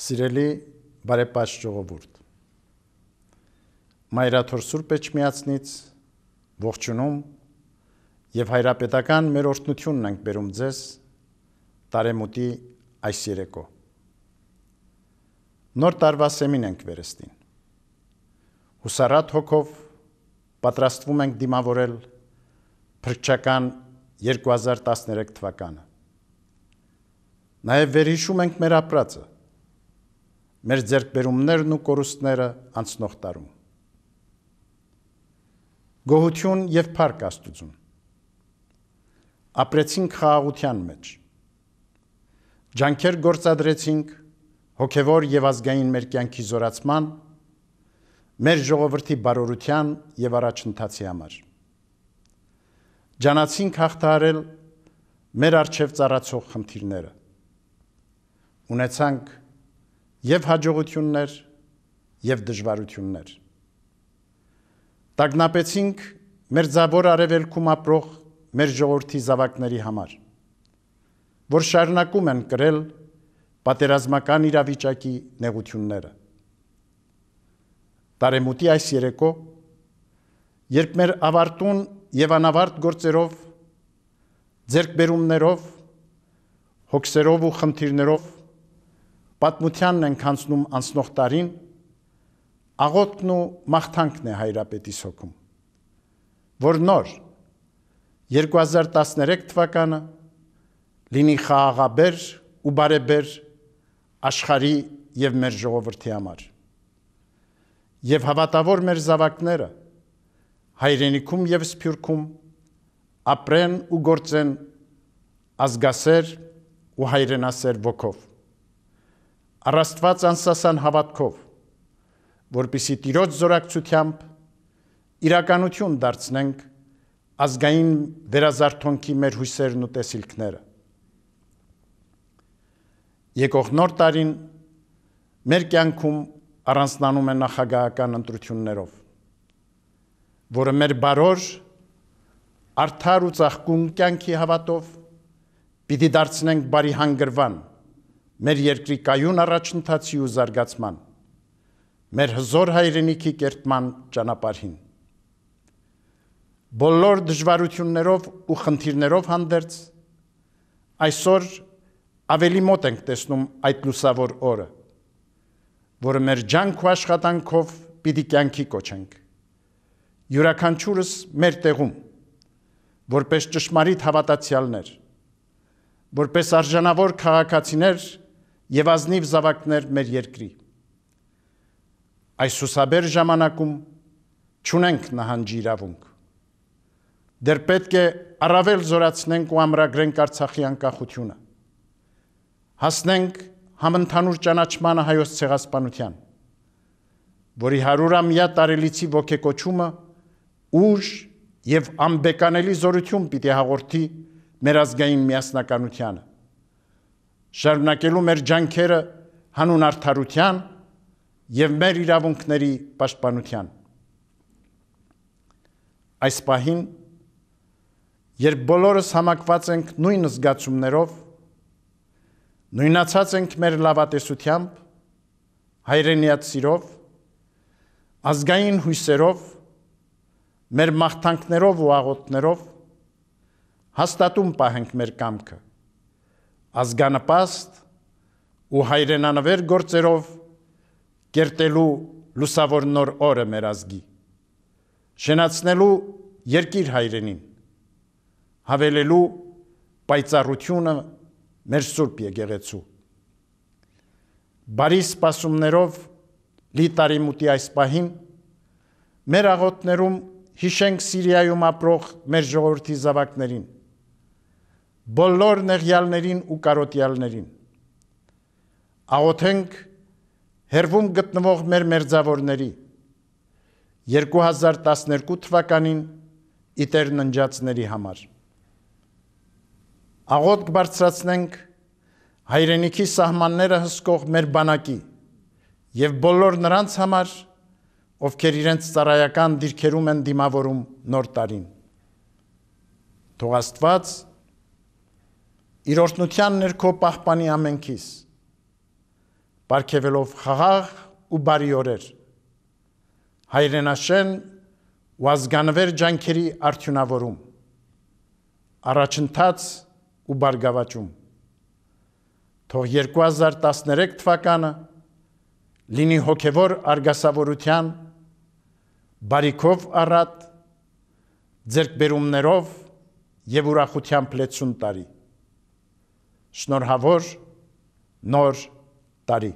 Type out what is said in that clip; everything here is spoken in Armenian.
Սիրելի բարեպաշտ ժողովուրդ։ Մայրաթոր Սուրբ Էջմիածնից ողջունում եւ հայրապետական մեր օրհնությունն ենք բերում ձեզ տարեմուտի այս երեկո։ Նոր տարվա սեմին ենք վերստին։ Հուսարատ հոգով պատրաստվում ենք դիմավորել փրկչական 2013 թվականը։ Նաև վերհիշում ենք մեր ապրածը մեր ձերբերումներն ու կորուստները անցնող տարում։ Գոհություն եւ փառք Աստուծուն։ Ապրեցինք խաղաղության մեջ։ Ջանքեր գործադրեցինք հոգևոր եւ ազգային մեր կյանքի զորացման, մեր ժողովրդի բարօրության եւ առաջընթացի համար։ Ճանացինք հաղթարել մեր արժև ծառացող խնդիրները։ Ունեցանք եւ հաջողություններ եւ դժվարություններ։ Տագնապեցինք մեր զավոր արևելքում ապրող մեր ժողովրդի զավակների համար, որ շարունակում են կրել պատերազմական իրավիճակի նեղությունները։ Տարեմուտի այս երեկո, երբ մեր ավարտուն եւ անավարտ գործերով, ձերկբերումներով, հոգսերով ու խնդիրներով պատմությանն ենք անցնում անցնող տարին, աղոտն ու մաղթանքն է հայրապետի սոքում, որ նոր 2013 թվականը լինի խաղաղաբեր ու բարեբեր աշխարի եւ մեր ժողովրդի համար։ Եվ հավատավոր մեր զավակները հայրենիքում եւ սփյուռքում ապրեն ու գործեն ազգասեր ու հայրենասեր ոգով առաստված անսասան հավատքով, որբիսի տիրոջ զորակցությամբ իրականություն դարձնենք ազգային վերազարթոնքի մեր հույսերն ու տեսիլքները։ Եկող նոր տարին մեր կյանքում առանձնանում է նախագահական ընտրություններով, որը մեր բարոր արդար ու ծաղկուն կյանքի հավատով պիտի դարձնենք բարի հանգրվան մեր երկրի կայուն առաջընթացի ու զարգացման, մեր հզոր հայրենիքի կերտման ճանապարհին։ Բոլոր դժվարություններով ու խնդիրներով հանդերձ այսօր ավելի մոտ ենք տեսնում այդ լուսավոր օրը, որը մեր ջանք ու աշխատանքով պիտի կյանքի կոչենք։ Յուրաքանչյուրս մեր տեղում, որպես ճշմարիտ հավատացյալներ, որպես արժանավոր քաղաքացիներ եւ ազնիվ զավակներ մեր երկրի։ Այս սուսաբեր ժամանակում ճունենք նահանջի իրավունք։ Դեռ պետք է առավել զորացնենք ու ամրագրենք Արցախի անկախությունը։ Հասնենք համընդհանուր ճանաչմանը հայոց ցեղասպանության, որի 100-ամյա տարելիցի ողեկոչումը ուժ եւ անբեկանելի զորություն պիտի հաղորդի մեր ազգային միասնականությանը շարունակելու մեր ջանքերը հանուն արդարության եւ մեր իրավունքների պաշտպանության։ Այս պահին երբ բոլորս համակված ենք նույն զգացումներով, նույնացած ենք մեր լավատեսությամբ, հայրենիած սիրով, ազգային հույսերով, մեր մաղթանքներով ու աղոտներով հաստատում պահենք մեր կամքը ազգանպաստ ու հայրենանվեր գործերով կերտելու լուսավոր նոր օրը մեր ազգի շնացնելու երկիր հայրենին հավելելու պայծառությունը մեր սուրբ եկեղեցու բարի սպասումներով լիտարի մուտի այս պահին մեր աղոտներում հիշենք Սիրիայում ապրող մեր ժողովրդի զավակներին բոլոր նեղյալներին ու կարոտյալներին։ Աղոթենք հերվում գտնվող մեր մերձավորների 2012 թվականին իտեր ննջացների համար։ Աղոթք բարձրացնենք հայրենիքի սահմանները հսկող մեր բանակի եւ բոլոր նրանց համար, ովքեր իրենց ծառայական դիրքերում են դիմավորում նոր տարին։ Թող Աստված իր օրտնության ներքո պահպանի ամենքիս, բարգևելով խաղաղ ու բարի օրեր, հայրենաշեն ու ազգանվեր ջանքերի արդյունավորում, առաջընթաց ու բարգավաճում։ Թող 2013 թվականը լինի հոգևոր արգասավորության, բարիքով առատ, ձերկբերումներով և ուրախության պլեցուն տարի շնորհավոր նոր տարի